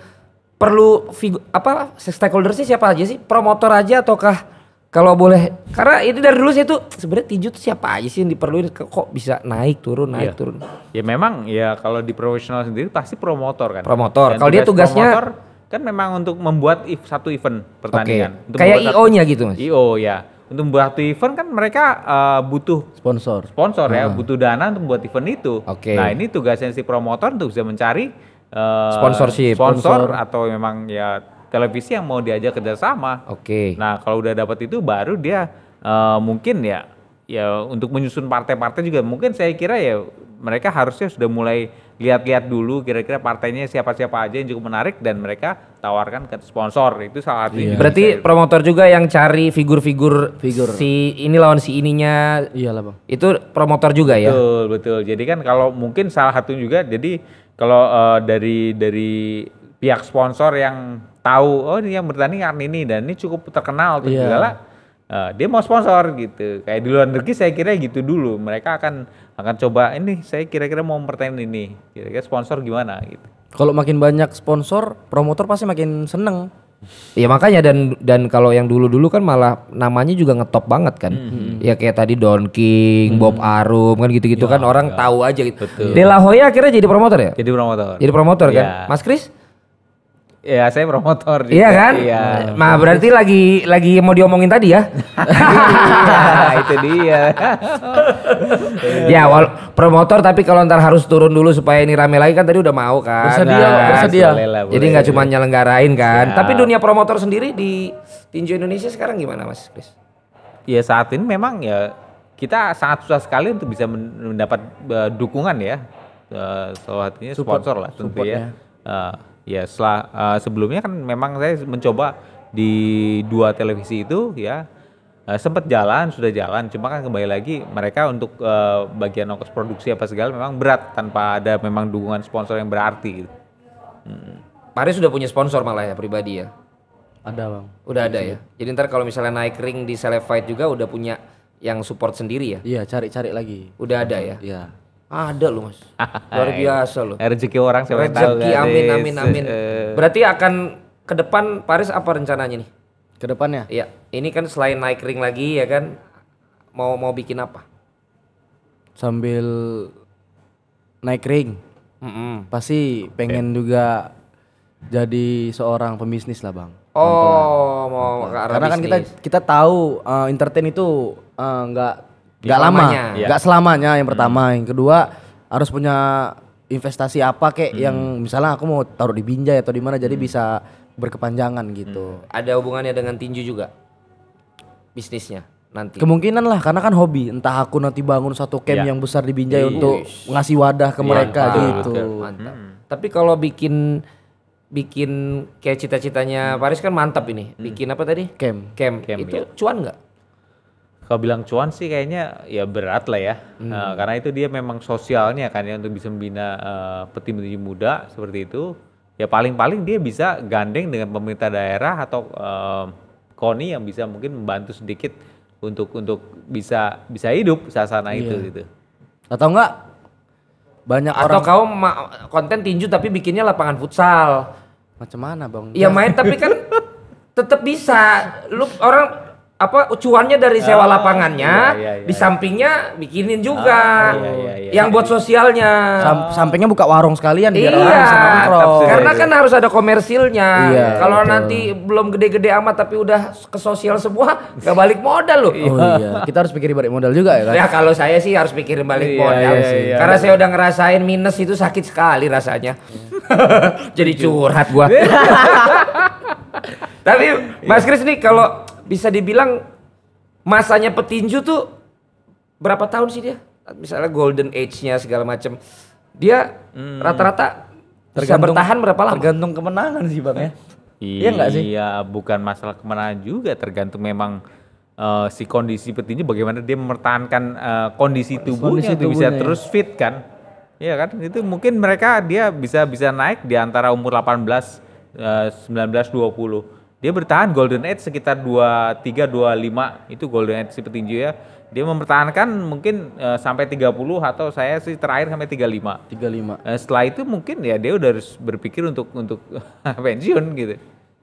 B: perlu figu, apa stakeholder sih siapa aja sih promotor aja ataukah kalau boleh karena itu dari dulu sih tuh sebenarnya tinju tuh siapa aja sih yang diperluin kok bisa naik turun naik iya. turun
A: ya memang ya kalau di profesional sendiri pasti promotor kan promotor kalau dia tugasnya promotor, kan memang untuk membuat satu event pertandingan okay. kayak IO-nya gitu mas IO ya untuk membuat event kan mereka uh, butuh sponsor. Sponsor ya, uh. butuh dana untuk membuat event itu. Okay. Nah, ini tugasnya si promotor untuk bisa mencari uh, sponsorship, sponsor, sponsor atau memang ya televisi yang mau diajak kerjasama. Oke. Okay. Nah, kalau udah dapat itu baru dia uh, mungkin ya ya untuk menyusun partai-partai juga mungkin saya kira ya mereka harusnya sudah mulai lihat-lihat dulu kira-kira partainya siapa-siapa aja yang cukup menarik dan mereka tawarkan ke sponsor itu salah satu. Iya. Berarti saya.
B: promotor juga yang cari figur-figur Figur. si ini lawan si ininya. Iyalah bang. Itu promotor juga ya. Betul
A: betul. Jadi kan kalau mungkin salah satu juga jadi kalau uh, dari dari pihak sponsor yang tahu oh ini yang bertanding karena ini dan ini cukup terkenal terus yeah. segala uh, dia mau sponsor gitu kayak di luar negeri saya kira gitu dulu mereka akan akan coba ini saya kira-kira mau mempertahankan ini kira-kira sponsor gimana gitu
B: kalau makin banyak sponsor promotor pasti makin seneng Ya makanya dan dan kalau yang dulu-dulu kan malah namanya juga ngetop banget kan. Mm -hmm. Ya kayak tadi Don King, mm -hmm. Bob Arum kan gitu-gitu ya, kan orang ya. tahu aja gitu. Betul. De La Hoya akhirnya jadi promotor ya? Jadi promotor. Jadi promotor kan? ya. kan. Mas Kris?
A: Ya saya promotor juga. Iya kan? Iya. Nah berarti
B: lagi lagi mau diomongin tadi ya?
A: nah, itu dia. ya wal
B: promotor tapi kalau ntar harus turun dulu supaya ini rame lagi kan tadi udah mau kan? Bersedia, nah, bersedia. lah, Jadi nggak cuma nyelenggarain kan? Siap. Tapi dunia promotor sendiri
A: di tinju Indonesia sekarang gimana Mas Chris? Ya saat ini memang ya kita sangat susah sekali untuk bisa mendapat uh, dukungan ya. Uh, salah sponsor lah tentu ya. Uh, ya setelah eh, uh, sebelumnya kan memang saya mencoba di dua televisi itu ya uh, sempat jalan sudah jalan cuma kan kembali lagi mereka untuk uh, bagian ongkos produksi apa segala memang berat tanpa ada memang dukungan sponsor yang berarti gitu. Hmm. Paris sudah punya sponsor malah ya pribadi ya. Ada bang. Udah ada iya. ya.
B: Jadi ntar kalau misalnya naik ring di Select juga udah punya yang support sendiri ya. Iya cari-cari lagi. Udah ada ya. Iya. Ada loh mas, luar biasa loh. Rezeki orang siapa tahu. Rezeki amin amin amin. Eh. Berarti akan ke depan Paris apa rencananya nih? Ke depannya? Iya. Ini kan selain naik ring lagi ya kan, mau mau bikin apa? Sambil naik ring, mm hmm pasti pengen okay. juga jadi seorang pembisnis lah bang. Oh, Tentu. mau ke arah Karena bisnis. kan kita kita tahu uh, entertain itu eh, nggak uh, Gak lama, ya. gak selamanya yang pertama. Hmm. Yang kedua harus punya investasi apa kek hmm. yang misalnya aku mau taruh di binjai atau di mana jadi hmm. bisa berkepanjangan gitu. Hmm. Ada hubungannya dengan tinju juga bisnisnya nanti. Kemungkinan lah karena kan hobi. Entah aku nanti bangun satu camp ya. yang besar di binjai Iish. Iya. untuk iya. ngasih wadah ke iya, mereka gitu. Hmm. mantap, gitu. Mantap. Hmm. Tapi kalau bikin bikin kayak cita-citanya hmm. Paris kan mantap ini. Hmm. Bikin apa tadi? Camp.
A: Camp, camp itu ya. cuan nggak? kalau bilang cuan sih kayaknya ya berat lah ya hmm. uh, karena itu dia memang sosialnya kan ya untuk bisa membina uh, eh, peti-peti muda seperti itu ya paling-paling dia bisa gandeng dengan pemerintah daerah atau uh, koni yang bisa mungkin membantu sedikit untuk untuk bisa bisa hidup sasana iya. itu gitu
B: atau enggak banyak atau orang atau kau
A: konten tinju tapi bikinnya
B: lapangan futsal macam mana bang ya main tapi kan tetap bisa lu orang apa ucuannya dari sewa oh, lapangannya iya, iya, iya. di sampingnya bikinin juga oh, iya, iya, iya, yang buat sosialnya Sam, sampingnya buka warung sekalian biar iya, orang bisa karena kan iya, iya. harus ada komersilnya iya, kalau nanti belum gede-gede amat tapi udah ke sosial semua gak balik modal loh oh, iya. kita harus pikirin balik modal juga ya kan ya kalau saya sih harus pikirin balik iya, modal iya, iya, iya. karena iya. saya udah ngerasain minus itu sakit sekali rasanya jadi curhat gua tapi Mas Kris nih kalau bisa dibilang masanya petinju tuh berapa tahun sih dia?
A: Misalnya golden age-nya segala macam. Dia rata hmm. rata-rata bisa bertahan
B: berapa lama? Tergantung kemenangan sih bang ya.
A: Iya nggak sih? Iya, bukan masalah kemenangan juga, tergantung memang uh, si kondisi petinju bagaimana dia mempertahankan uh, eh, kondisi tubuhnya kondisi tubuhnya bisa ya. terus fit kan. Iya kan? Itu mungkin mereka dia bisa bisa naik di antara umur 18 uh, 19 20 dia bertahan Golden Age sekitar 23 25 itu Golden Age si petinju ya. Dia mempertahankan mungkin uh, sampai 30 atau saya sih terakhir sampai 35. 35. Uh, setelah itu mungkin ya dia udah harus berpikir untuk untuk pensiun gitu.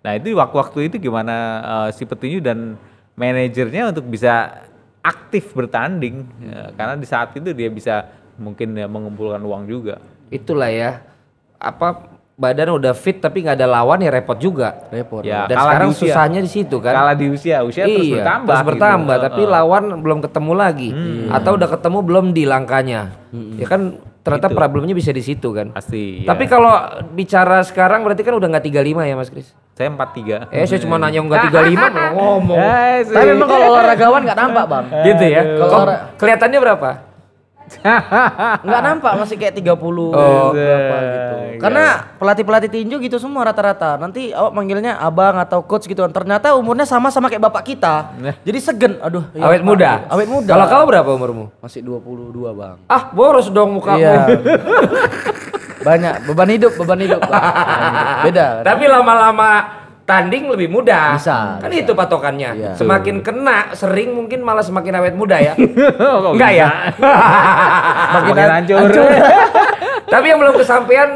A: Nah, itu waktu-waktu itu gimana uh, si petinju dan manajernya untuk bisa aktif bertanding hmm. ya, karena di saat itu dia bisa mungkin ya mengumpulkan uang juga. Itulah ya apa badan udah fit tapi nggak ada lawan ya repot juga. Repot. Ya, Dan sekarang di susahnya di situ kan. Kalau di usia, usia iya, terus bertambah. Terus gitu. bertambah, gitu. tapi uh, uh. lawan
B: belum ketemu lagi hmm. Iya. atau udah ketemu belum di langkahnya. Hmm. Ya kan ternyata gitu. problemnya bisa di situ kan. Pasti. Ya. Tapi kalau bicara sekarang berarti kan udah nggak 35 ya Mas Kris? Saya 43. Eh saya cuma nanya nggak 35 malah ngomong. Ya, Tapi memang kalau olahragawan nggak nampak Bang. Gitu ya. Kalau kelihatannya berapa? Enggak nampak masih kayak 30 oh, berapa iya, gitu. Iya, iya. Karena pelatih-pelatih tinju gitu semua rata-rata. Nanti awak manggilnya abang atau coach gitu. Kan. Ternyata umurnya sama-sama kayak bapak kita. Nah. Jadi segen. Aduh. Ya, awet muda. Awet muda. Kalau kau berapa umurmu? Masih 22, Bang. Ah, boros dong mukamu. Iya. Banyak beban hidup, beban hidup. Beda. Tapi lama-lama tanding lebih mudah, Bisa. Kan bisa. itu patokannya.
A: Ya. Semakin
B: kena sering mungkin malah semakin awet muda ya.
A: Enggak ya? Makin hancur.
B: Tapi yang belum kesampaian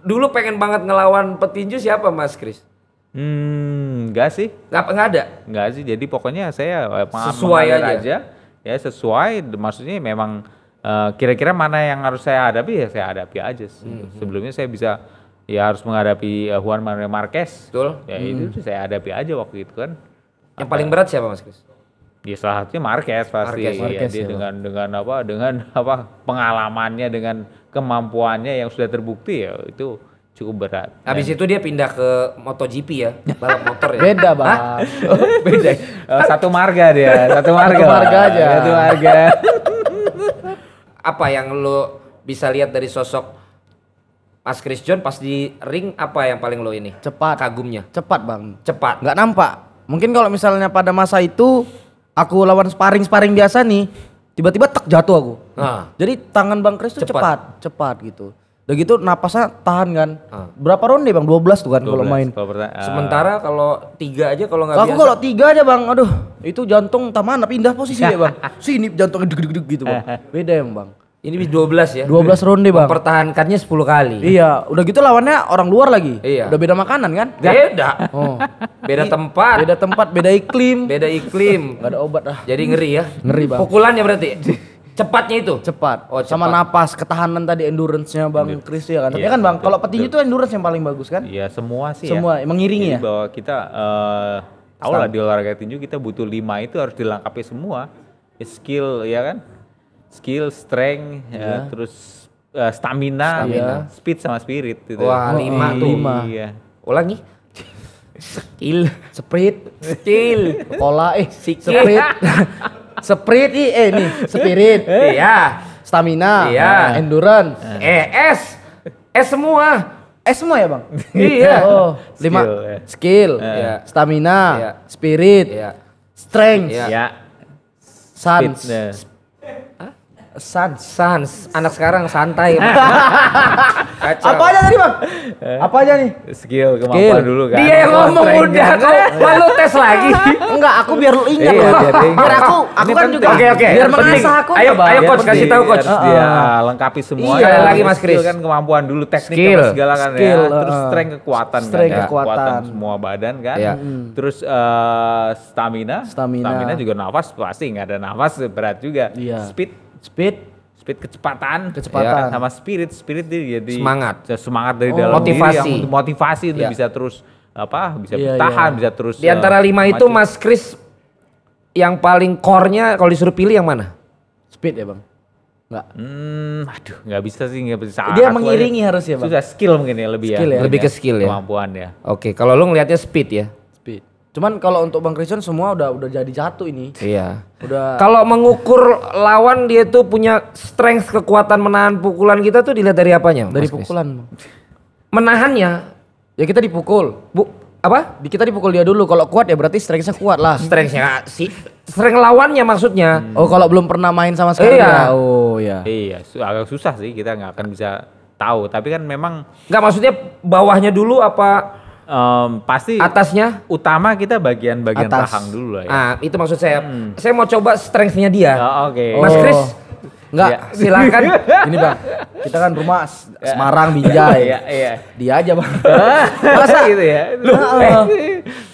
B: dulu pengen
A: banget ngelawan petinju siapa Mas Kris? Hmm, enggak sih. Enggak, enggak ada. Enggak sih. Jadi pokoknya saya eh, sesuai aja. aja. Ya sesuai maksudnya memang eh, kira-kira uh, mana yang harus saya hadapi ya saya hadapi aja. Mm -hmm. Sebelumnya saya bisa ya harus menghadapi uh, Juan Manuel Marquez. Betul. Ya hmm. itu saya hadapi aja waktu itu kan. Yang apa, paling berat siapa Mas Kris? Ya salah satunya Marquez pasti Marquez, ya, Marquez, dia ya, dengan dengan apa dengan apa pengalamannya dengan kemampuannya yang sudah terbukti ya itu cukup berat. Habis itu dia pindah ke MotoGP ya, balap motor ya. Beda, Bang. Oh, beda. Eh, satu marga dia, satu marga. Satu marga aja. Satu marga.
B: Apa yang lo bisa lihat dari sosok pas Chris John pas di ring apa yang paling lo ini? Cepat. Kagumnya. Cepat bang. Cepat. Gak nampak. Mungkin kalau misalnya pada masa itu aku lawan sparring sparring biasa nih, tiba-tiba tek jatuh aku. Nah. Jadi tangan bang Chris tuh cepat, cepat, cepat gitu. Udah gitu napasnya tahan kan. Ah. Berapa ronde bang? 12 tuh kan kalau main.
A: uh. Sementara
B: kalau tiga aja kalau nggak Aku kalau tiga aja bang, aduh itu jantung tamana pindah posisi ya bang. Sini jantungnya deg-deg gitu bang. Beda ya bang. Ini bis 12 ya. 12 ronde, Bang. Pertahankannya 10 kali. Iya, udah gitu lawannya orang luar lagi. Iya. Udah beda makanan kan? Beda. Oh. Beda tempat. Beda tempat, beda iklim. Beda iklim. Gak ada obat lah. Jadi ngeri ya. Ngeri, Bang. Pukulannya berarti. Cepatnya itu?
A: Cepat. Oh, cepat. Sama
B: napas, ketahanan tadi endurance-nya Bang Endurance. Chris ya kan. Iya, ya kan Bang, kalau petinju itu endurance yang paling bagus kan?
A: Iya, semua sih semua. ya. Semua, mengiringi ya. bahwa kita uh, tahu lah di olahraga tinju kita butuh lima itu harus dilengkapi semua. Skill ya kan? skill, strength, yeah. ya, iya. terus uh, stamina, stamina, ya, speed sama spirit gitu. Wah, lima iya. tuh. Lima. Iya.
B: Ulangi. Skill, speed, skill, pola eh sprint. sprint eh nih, spirit. Eh. Eh. Iya. Stamina, iya. endurance, eh S. S semua. es semua ya, Bang?
A: iya. Oh, lima skill, ya. iya.
B: stamina, spirit, strength, ya. sun, Sans, sans, anak sekarang santai. Eh. Apa aja tadi bang? Eh.
A: Apa aja nih? Skill, kemampuan Skill. dulu kan. Dia yang ngomong udah, kalau kan. lu tes lagi?
B: Enggak, aku biar lu ingat iya, Biar aku, aku kan juga. Oke oke. Biar mengasah aku. Ayo, ayo coach kasih tahu coach. Dia iya, ah, ah. lengkapi semua. Iya lagi mas Kris. Kan kemampuan dulu teknik Skill. segala kan ya. Terus ah. strength kekuatan kan ya. Kekuatan
A: semua badan kan. Iya. Terus eh, stamina. Stamina juga nafas pasti nggak ada nafas berat juga. Speed speed speed kecepatan kecepatan ya, sama spirit spirit dia jadi semangat semangat dari oh, dalam motivasi. diri yang motivasi untuk ya. bisa terus apa bisa ya, bertahan ya. bisa terus di antara eh, lima uh, itu Mas
B: Kris yang paling core-nya kalau disuruh pilih yang mana speed ya bang
A: Enggak. Hmm, aduh, nggak bisa sih, nggak bisa. Dia mengiringi harus ya, Bang. Susah skill mungkin ya lebih ya. skill ya. Lebih ya. ke skill ya. Kemampuan ya.
B: Oke, kalau lu ngelihatnya speed ya. Cuman kalau untuk Bang Christian semua udah udah jadi jatuh ini. Iya. Udah. Kalau mengukur lawan dia tuh punya strength kekuatan menahan pukulan kita tuh dilihat dari apanya? Dari pukulan. Menahannya. Ya kita dipukul. Bu, apa? Di kita dipukul dia dulu. Kalau kuat ya berarti strengthnya kuat lah.
A: Strengthnya sih.
B: strength lawannya maksudnya. Hmm. Oh kalau belum pernah main sama sekali. Iya. Ya.
A: Oh iya. Iya agak susah sih kita nggak akan bisa tahu. Tapi kan memang. Nggak maksudnya bawahnya dulu apa? um, pasti atasnya utama kita bagian-bagian rahang dulu lah ya.
B: Ah, itu maksud saya. Hmm. Saya mau coba strength-nya dia. Oh, Oke. Okay. Mas Kris oh. Enggak, ya. silakan. Ini bang, kita kan rumah ya. Semarang Binjai. Iya, iya. Dia aja bang. Ah, Masa gitu ya? Lu, eh,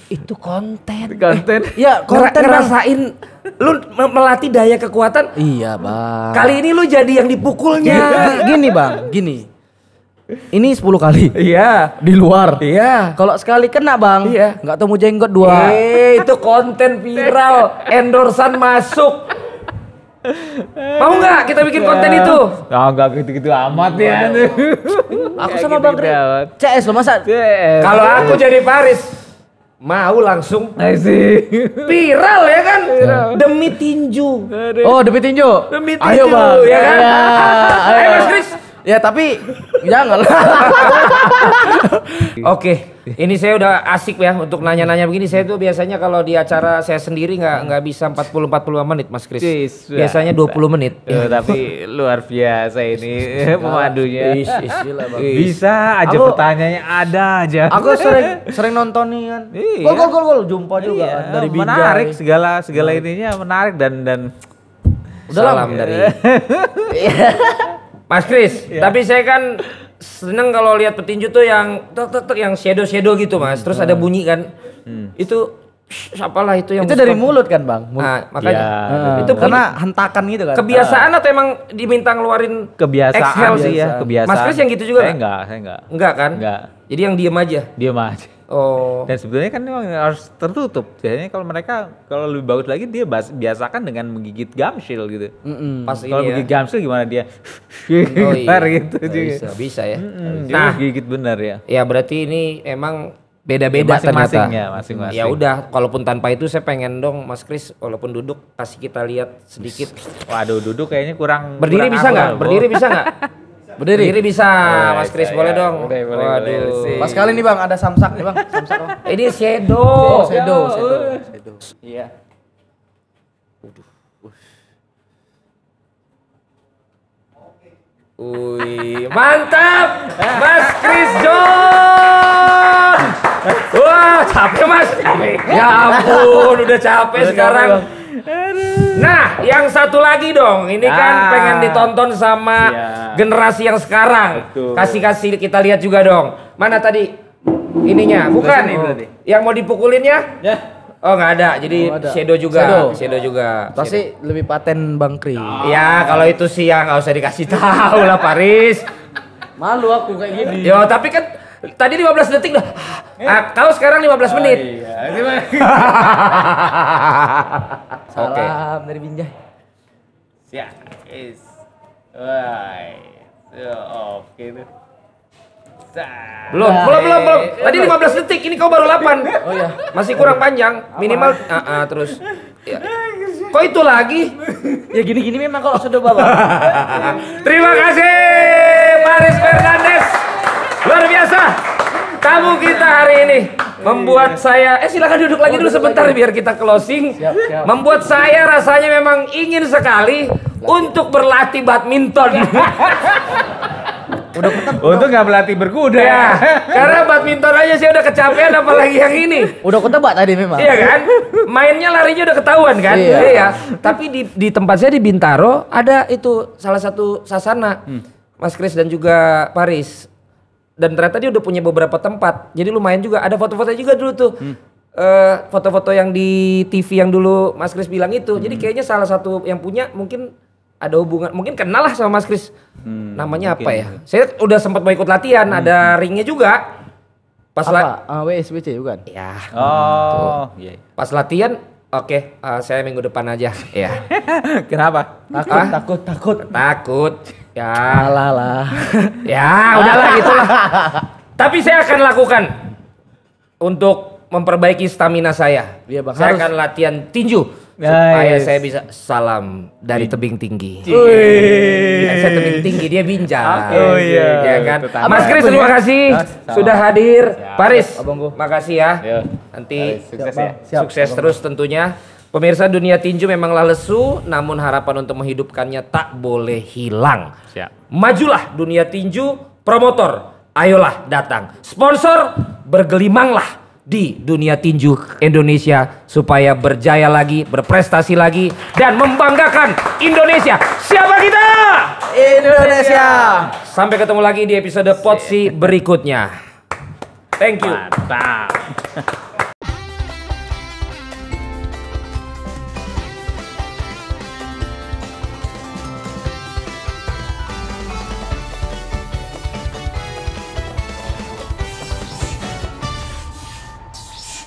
B: itu konten. Konten. Iya, konten ngerasain lu melatih daya kekuatan. Iya, Bang. Kali ini lu jadi yang dipukulnya. Iya. Gini, bang, gini. Ini 10 kali. Iya. Di luar. Iya. Kalau sekali kena bang. Iya. Nggak temu jenggot dua. Eh itu konten viral. Endorsan masuk. Mau nggak kita bikin konten itu?
A: Ah ya, enggak gitu-gitu amat ya. Iya.
B: aku sama Bang Ri. CS loh masa? Kalau aku jadi Paris mau langsung viral ya kan demi tinju. Oh demi tinju. Demi tinju. Ayo bang. Ya kan? Iya. Ayo Mas Kris. Ya tapi jangan. Oke, ini saya udah asik ya untuk nanya-nanya begini. Saya tuh biasanya kalau di acara saya sendiri nggak nggak bisa 40 45 menit, Mas Kris. Biasanya 20 menit. Tuh, tapi
A: luar biasa ini pemandunya. Is, is, bisa aja aku, pertanyaannya ada aja. Aku sering sering nonton nih kan.
B: Iya. Gol Gol gol gol jumpa iya, juga kan dari Binjai. Menarik
A: segala segala ininya menarik dan dan Udah salam dari ya.
B: Mas Kris, ya. tapi saya kan seneng kalau lihat petinju tuh yang tek tek tek yang shadow shadow gitu mas terus hmm. ada bunyi kan hmm. itu lah itu yang itu dari mulut kan bang mulut. nah makanya ya, itu karena hentakan gitu kan kebiasaan ah. atau emang diminta ngeluarin kebiasaan exhale sih ya kebiasaan mas Chris yang gitu juga saya
A: enggak saya enggak enggak kan enggak jadi yang diem aja diem aja Oh. Dan sebetulnya kan memang harus tertutup. Jadi kalau mereka kalau lebih bagus lagi dia biasakan dengan menggigit gamsil gitu. Mm -mm. Pas kalau ya. menggigit gamsil gimana dia? oh, iya. gitu. bisa, bisa ya. Mm -mm. Nah, gigit benar ya.
B: Ya berarti ini emang beda-beda masing-masing ya masing-masing. Ya udah, kalaupun tanpa itu saya pengen dong Mas Kris walaupun duduk kasih kita lihat sedikit. Waduh, duduk kayaknya kurang Berdiri kurang bisa nggak? Ya, Berdiri bisa nggak? Berdiri. Berdiri bisa, boleh, Mas Kris boleh dong. Boleh, boleh, Waduh. Boleh, Mas kali ini Bang, ada samsak nih Bang, samsak. Bang. Ini shadow. Oh, shadow, ya shadow, shadow. Iya. Waduh.
A: Wih, mantap! Mas Kris
B: John! Wah, capek Mas. Ya ampun, udah capek sekarang. Nah, yang satu lagi dong. Ini kan nah. kan pengen ditonton sama iya. generasi yang sekarang. Kasih-kasih kita lihat juga dong. Mana tadi ininya? Bukan. Oh. Yang mau dipukulinnya? Ya. Oh nggak ada, jadi oh, ada. shadow juga, shadow, shadow juga. Pasti shadow. lebih paten Bang Kri. Oh. Ya kalau itu sih ya nggak usah dikasih tahu lah Paris. Malu aku kayak gini. Yo tapi kan tadi 15 detik dah. Ah, kau sekarang 15 menit. Oh, iya. Salam okay. dari Binjai.
A: Ya, is. Wah. Oke okay. tuh. Belum, belum, belum, belum. Tadi 15 detik, ini kau baru 8.
B: Oh iya. Masih kurang panjang, minimal uh, uh, terus. Ya. Kok itu lagi? ya gini-gini memang kalau sudah bawa. Terima kasih Paris Fernandez Luar biasa. Tamu kita hari ini membuat iya. saya eh silakan duduk lagi oh, dulu sebentar biar kita closing. Membuat saya rasanya memang ingin sekali untuk berlatih badminton.
A: Udah ketemu. Untuk nggak berlatih berkuda. Ya,
B: karena badminton aja sih udah kecapean apalagi yang ini. Udah ketebak
A: tadi memang. Iya kan?
B: Mainnya larinya udah ketahuan kan? Iya. iya. Tapi di, di tempat saya di Bintaro ada itu salah satu sasana. Hmm. Mas Kris dan juga Paris dan ternyata dia udah punya beberapa tempat. Jadi lumayan juga. Ada foto-foto juga dulu tuh. Hmm. Uh, foto-foto yang di TV yang dulu Mas Kris bilang itu. Hmm. Jadi kayaknya salah satu yang punya mungkin ada hubungan. Mungkin kenal lah sama Mas Kris. Hmm, Namanya mungkin. apa ya? Saya udah sempat mau ikut latihan. Hmm. Ada hmm. ringnya juga. Pas apa? Uh, ah, WSBC bukan? Ya. Oh. Yeah. Iya, iya. Pas latihan Oke, okay, uh, saya minggu depan aja. ya. Kenapa? Takut, ah? takut, takut. Takut. Ya. lah lah. ya, udahlah gitulah. Tapi saya akan lakukan untuk memperbaiki stamina saya. Iya, Bang. Saya harus. akan latihan tinju nice. supaya saya bisa salam dari tebing tinggi. Ya, saya tebing tinggi, dia binjai. Oh iya. Ya kan? Mas Kris terima kasih nah, Mas, sudah hadir. Siap. Paris, terima makasih ya. Yo. Nanti Paris, sukses ya. Sukses terus tentunya. Pemirsa dunia tinju memanglah lesu, namun harapan untuk menghidupkannya tak boleh hilang. Siap. Majulah dunia tinju, promotor, ayolah datang. Sponsor, bergelimanglah di dunia tinju Indonesia supaya berjaya lagi, berprestasi lagi, dan membanggakan Indonesia. Siapa kita?
A: Indonesia.
B: Sampai ketemu lagi di episode Potsi berikutnya. Thank you. Mantap.